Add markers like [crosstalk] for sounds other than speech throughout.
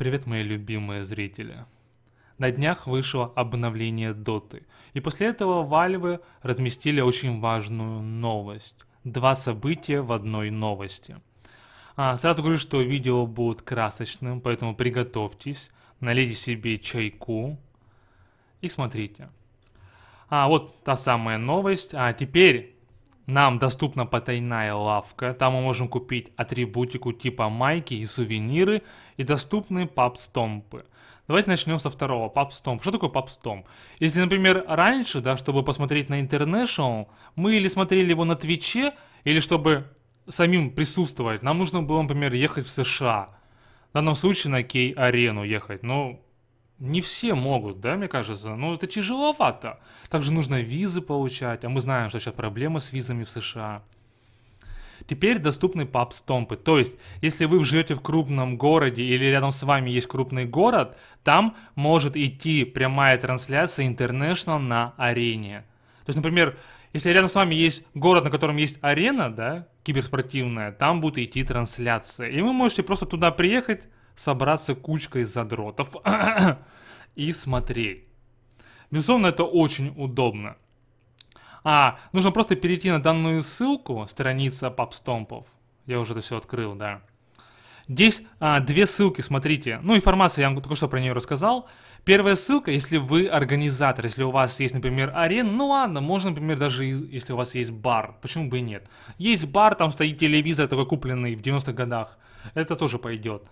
Привет, мои любимые зрители. На днях вышло обновление Доты, и после этого Valve разместили очень важную новость. Два события в одной новости. А, сразу говорю, что видео будет красочным, поэтому приготовьтесь, налейте себе чайку и смотрите. А вот та самая новость. А теперь нам доступна потайная лавка, там мы можем купить атрибутику типа майки и сувениры, и доступны папстомпы. Давайте начнем со второго, папстомп. Что такое папстомп? Если, например, раньше, да, чтобы посмотреть на International, мы или смотрели его на Твиче, или чтобы самим присутствовать, нам нужно было, например, ехать в США. В данном случае на Кей-арену ехать, но не все могут, да, мне кажется. Ну, это тяжеловато. Также нужно визы получать, а мы знаем, что сейчас проблемы с визами в США. Теперь доступны паб-стомпы. То есть, если вы живете в крупном городе или рядом с вами есть крупный город, там может идти прямая трансляция International на арене. То есть, например, если рядом с вами есть город, на котором есть арена, да, киберспортивная, там будет идти трансляция. И вы можете просто туда приехать, собраться кучкой задротов [clears throat] и смотреть. Безусловно, это очень удобно. А, нужно просто перейти на данную ссылку, страница PubStompов. Я уже это все открыл, да. Здесь а, две ссылки, смотрите. Ну, информация, я вам только что про нее рассказал. Первая ссылка, если вы организатор, если у вас есть, например, арена, ну ладно, можно, например, даже если у вас есть бар, почему бы и нет. Есть бар, там стоит телевизор такой купленный в 90-х годах, это тоже пойдет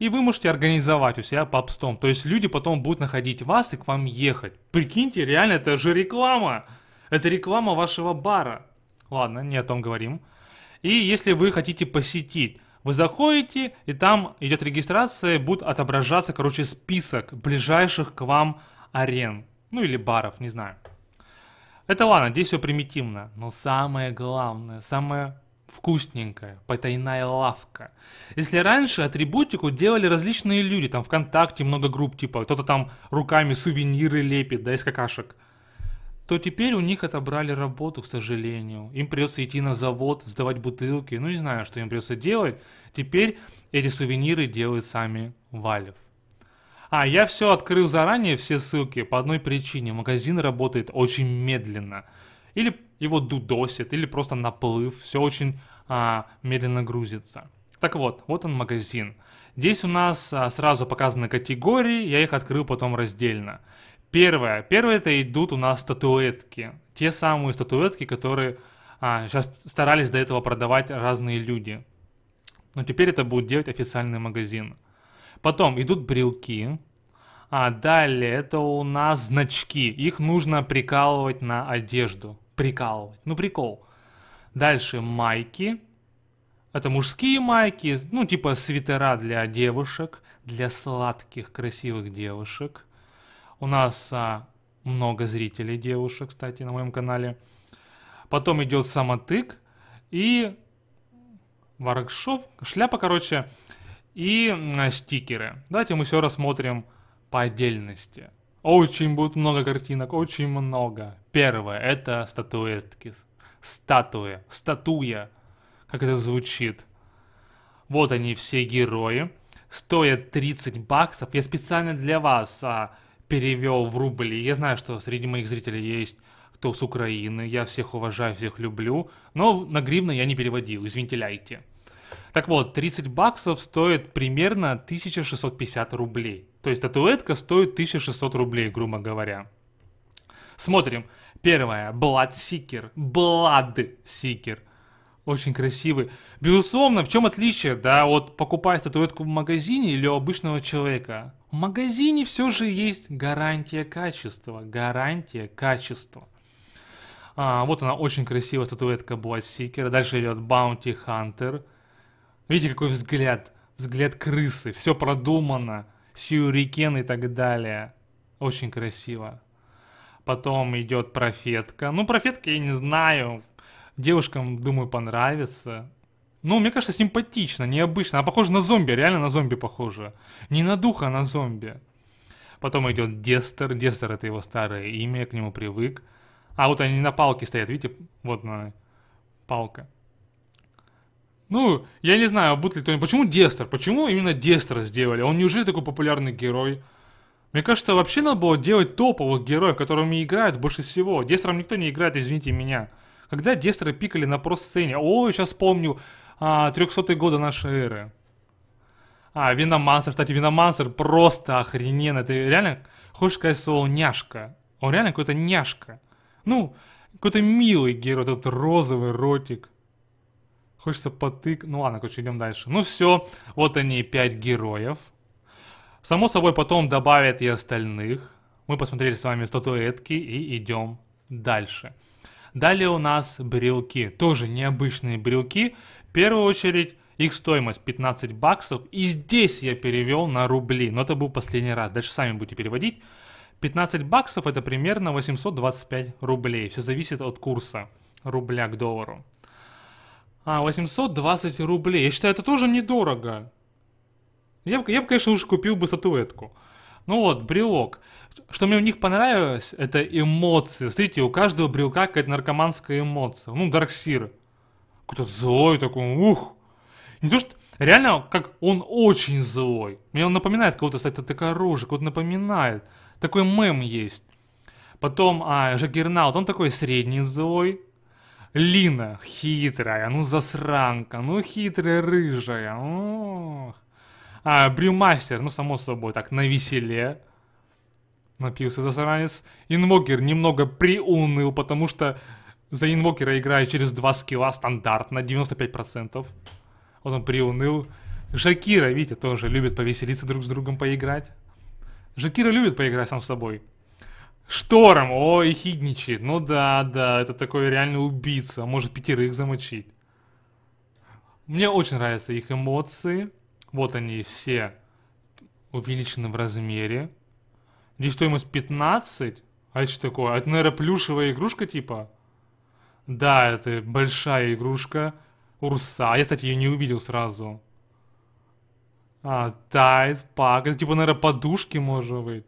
и вы можете организовать у себя попстом. То есть люди потом будут находить вас и к вам ехать. Прикиньте, реально, это же реклама. Это реклама вашего бара. Ладно, не о том говорим. И если вы хотите посетить, вы заходите, и там идет регистрация, будет отображаться, короче, список ближайших к вам арен. Ну или баров, не знаю. Это ладно, здесь все примитивно. Но самое главное, самое вкусненькое, потайная лавка. Если раньше атрибутику делали различные люди, там ВКонтакте много групп, типа кто-то там руками сувениры лепит, да, из какашек, то теперь у них отобрали работу, к сожалению. Им придется идти на завод, сдавать бутылки, ну не знаю, что им придется делать. Теперь эти сувениры делают сами Валев. А, я все открыл заранее, все ссылки, по одной причине. Магазин работает очень медленно. Или его дудосит или просто наплыв, все очень а, медленно грузится. Так вот, вот он магазин. Здесь у нас а, сразу показаны категории, я их открыл потом раздельно. Первое. Первое это идут у нас статуэтки. Те самые статуэтки, которые а, сейчас старались до этого продавать разные люди. Но теперь это будет делать официальный магазин. Потом идут брелки. А далее это у нас значки. Их нужно прикалывать на одежду прикалывать. Ну, прикол. Дальше майки. Это мужские майки, ну, типа свитера для девушек, для сладких, красивых девушек. У нас а, много зрителей девушек, кстати, на моем канале. Потом идет самотык и воркшоп, шляпа, короче, и а, стикеры. Давайте мы все рассмотрим по отдельности. Очень будет много картинок, очень много. Первое, это статуэтки. Статуя, статуя, как это звучит. Вот они все герои. Стоят 30 баксов. Я специально для вас а, перевел в рубли. Я знаю, что среди моих зрителей есть кто с Украины. Я всех уважаю, всех люблю. Но на гривны я не переводил, извините, ляйте. Так вот, 30 баксов стоит примерно 1650 рублей. То есть татуэтка стоит 1600 рублей, грубо говоря. Смотрим. Первое. Бладсикер. Бладсикер. Очень красивый. Безусловно, в чем отличие, да, от покупая статуэтку в магазине или у обычного человека? В магазине все же есть гарантия качества. Гарантия качества. А, вот она, очень красивая статуэтка Бладсикера. Дальше идет Баунти Хантер. Hunter Видите, какой взгляд? Взгляд крысы. Все продумано. Сьюрикен и так далее. Очень красиво. Потом идет профетка. Ну, профетка я не знаю. Девушкам, думаю, понравится. Ну, мне кажется, симпатично, необычно. Она похожа на зомби, реально на зомби похожа. Не на духа, а на зомби. Потом идет Дестер. Дестер это его старое имя, я к нему привык. А вот они на палке стоят, видите? Вот она, палка. Ну, я не знаю, будет ли кто-нибудь. Почему Дестер? Почему именно Дестера сделали? Он неужели такой популярный герой? Мне кажется, вообще надо было делать топовых героев, которыми играют больше всего. Дестером никто не играет, извините меня. Когда Дестеры пикали на про-сцене? Ой, сейчас помню, а, 300-е годы нашей эры. А, Виномансер, кстати, Виномансер просто охрененно. Ты реально хочешь сказать слово няшка? Он реально какой-то няшка. Ну, какой-то милый герой, этот розовый ротик. Хочется потык... Ну ладно, короче, идем дальше. Ну все, вот они, пять героев. Само собой, потом добавят и остальных. Мы посмотрели с вами статуэтки и идем дальше. Далее у нас брелки. Тоже необычные брелки. В первую очередь, их стоимость 15 баксов. И здесь я перевел на рубли. Но это был последний раз. Дальше сами будете переводить. 15 баксов это примерно 825 рублей. Все зависит от курса рубля к доллару. А, 820 рублей. Я считаю, это тоже недорого. Я, бы, я бы, конечно, уже купил бы статуэтку. Ну вот, брелок. Что мне в них понравилось, это эмоции. Смотрите, у каждого брелка какая-то наркоманская эмоция. Ну, Дарксир. Какой-то злой такой, ух. Не то, что... Реально, как он очень злой. Мне он напоминает кого-то, кстати, такая рожа, кого-то напоминает. Такой мем есть. Потом, а, Жагернаут, он такой средний злой. Лина хитрая, ну засранка, ну хитрая рыжая. Ох. А, Брюмастер, ну само собой, так, на веселе. Напился засранец. Инвокер немного приуныл, потому что за инвокера играет через два скилла стандартно, 95%. Вот он приуныл. Жакира, видите, тоже любит повеселиться друг с другом поиграть. Жакира любит поиграть сам с собой. Шторм, ой, хигничает. Ну да, да, это такой реально убийца. А может пятерых замочить. Мне очень нравятся их эмоции. Вот они все увеличены в размере. Здесь стоимость 15. А это что такое? Это, наверное, плюшевая игрушка типа? Да, это большая игрушка Урса. Я, кстати, ее не увидел сразу. А, Тайт, Пак. Это типа, наверное, подушки, может быть.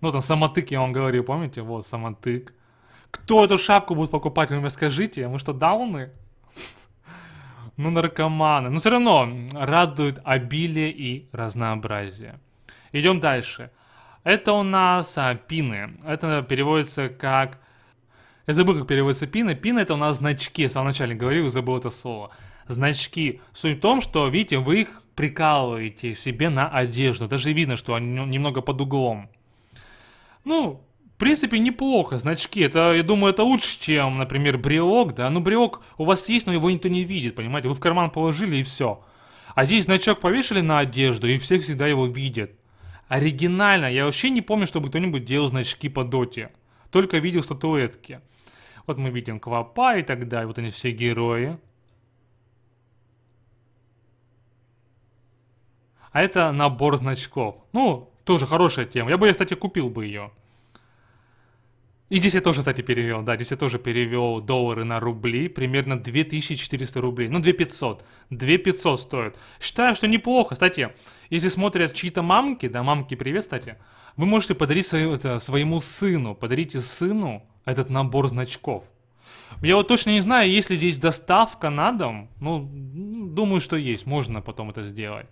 Ну, там самотык, я вам говорил, помните? Вот, самотык. Кто эту шапку будет покупать, вы мне скажите, мы что, дауны? Ну, наркоманы. Но ну, все равно радует обилие и разнообразие. Идем дальше. Это у нас а, пины. Это переводится как... Я забыл, как переводится пины. Пины это у нас значки. Я в самом начале говорил, забыл это слово. Значки. Суть в том, что, видите, вы их прикалываете себе на одежду. Даже видно, что они немного под углом. Ну, в принципе, неплохо значки. Это, я думаю, это лучше, чем, например, брелок, да? Ну, брелок у вас есть, но его никто не видит, понимаете? Вы в карман положили и все. А здесь значок повешали на одежду, и все всегда его видят. Оригинально. Я вообще не помню, чтобы кто-нибудь делал значки по доте. Только видел статуэтки. Вот мы видим Квапа и так далее. Вот они все герои. А это набор значков. Ну, тоже хорошая тема. Я бы, кстати, купил бы ее. И здесь я тоже, кстати, перевел, да, здесь я тоже перевел доллары на рубли, примерно 2400 рублей, ну 2500, 2500 стоит. Считаю, что неплохо, кстати, если смотрят чьи-то мамки, да, мамки, привет, кстати, вы можете подарить свою, это, своему сыну, подарите сыну этот набор значков. Я вот точно не знаю, есть ли здесь доставка на дом, ну, думаю, что есть, можно потом это сделать.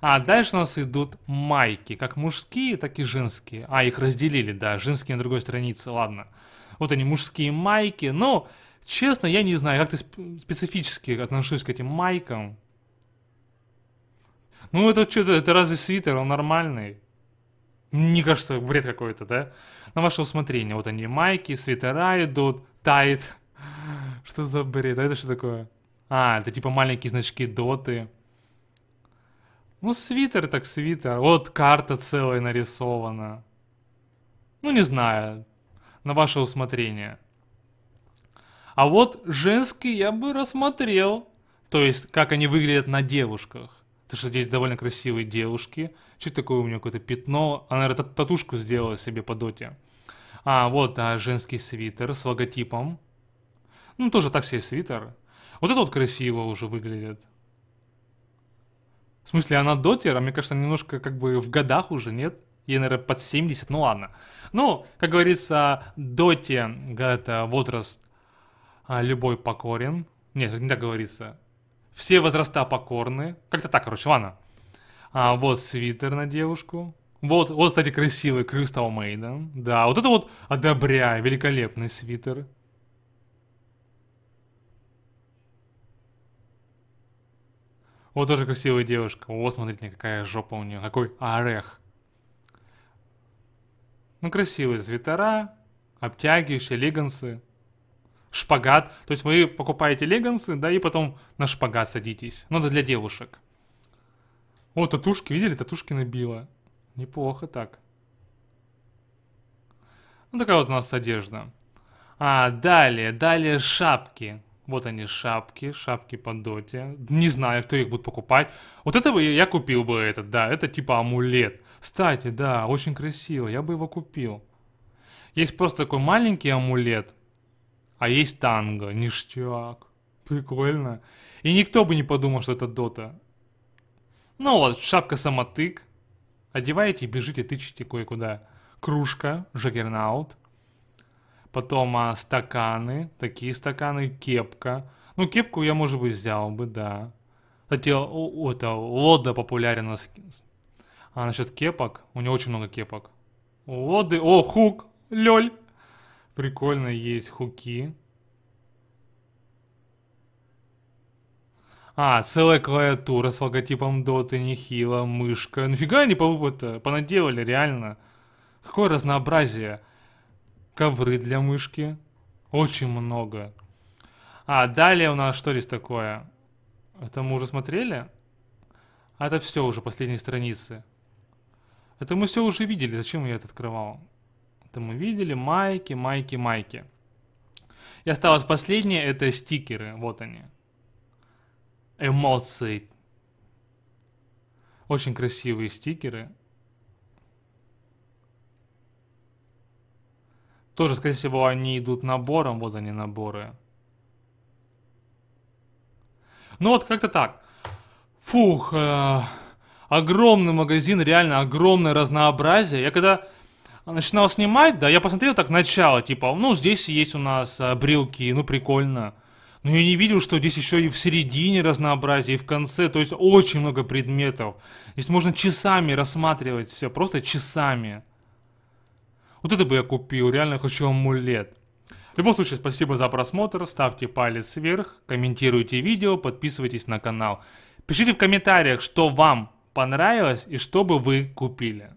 А дальше у нас идут майки, как мужские, так и женские. А, их разделили, да, женские на другой странице, ладно. Вот они, мужские майки. Но, ну, честно, я не знаю, как ты специфически отношусь к этим майкам. Ну, это что-то, это разве свитер, он нормальный? Мне кажется, бред какой-то, да? На ваше усмотрение. Вот они, майки, свитера идут, тайт. [laughs] Что за бред? А это что такое? А, это типа маленькие значки доты. Ну, свитер так свитер. А вот карта целая нарисована. Ну, не знаю. На ваше усмотрение. А вот женский я бы рассмотрел. То есть, как они выглядят на девушках. Потому что здесь довольно красивые девушки. Что такое у меня какое-то пятно? Она, наверное, татушку сделала себе по доте. А, вот а, женский свитер с логотипом. Ну, тоже так себе свитер. Вот это вот красиво уже выглядит. В смысле, она дотер, а мне кажется, немножко как бы в годах уже, нет? Ей, наверное, под 70, ну ладно. Ну, как говорится, доте, это возраст а, любой покорен. Нет, не так говорится. Все возраста покорны. Как-то так, короче, ладно. А, вот свитер на девушку. Вот, вот, кстати, красивый Crystal Maiden. Да, вот это вот одобряю, великолепный свитер. Вот тоже красивая девушка. О, смотрите, какая жопа у нее. Какой орех. Ну, красивые свитера, обтягивающие, легансы, шпагат. То есть вы покупаете легансы, да, и потом на шпагат садитесь. Ну, это для девушек. О, татушки, видели? Татушки набила. Неплохо так. Ну, такая вот у нас одежда. А, далее, далее шапки. Вот они, шапки, шапки по доте. Не знаю, кто их будет покупать. Вот это бы я купил бы этот, да, это типа амулет. Кстати, да, очень красиво, я бы его купил. Есть просто такой маленький амулет, а есть танго, ништяк. Прикольно. И никто бы не подумал, что это дота. Ну вот, шапка-самотык. Одеваете и бежите, тычите кое-куда. Кружка, жагернаут. Потом а, стаканы. Такие стаканы. Кепка. Ну, кепку я, может быть, взял бы, да. Кстати, о, это Лода популярен. А насчет кепок. У него очень много кепок. Лоды. О, хук. Лёль. Прикольно есть хуки. А, целая клавиатура с логотипом Доты, нехило, мышка. Нафига они по то понаделали, реально? Какое разнообразие ковры для мышки. Очень много. А, далее у нас что здесь такое? Это мы уже смотрели? А это все уже, последние страницы. Это мы все уже видели. Зачем я это открывал? Это мы видели. Майки, майки, майки. И осталось последнее. Это стикеры. Вот они. Эмоции. Очень красивые стикеры. Тоже, скорее всего, они идут набором. Вот они наборы. Ну вот как-то так. Фух, э, огромный магазин, реально огромное разнообразие. Я когда начинал снимать, да, я посмотрел так начало, типа, ну здесь есть у нас э, брелки, ну прикольно. Но я не видел, что здесь еще и в середине разнообразие, и в конце, то есть очень много предметов. Здесь можно часами рассматривать все, просто часами. Вот это бы я купил, реально хочу амулет. В любом случае, спасибо за просмотр, ставьте палец вверх, комментируйте видео, подписывайтесь на канал. Пишите в комментариях, что вам понравилось и что бы вы купили.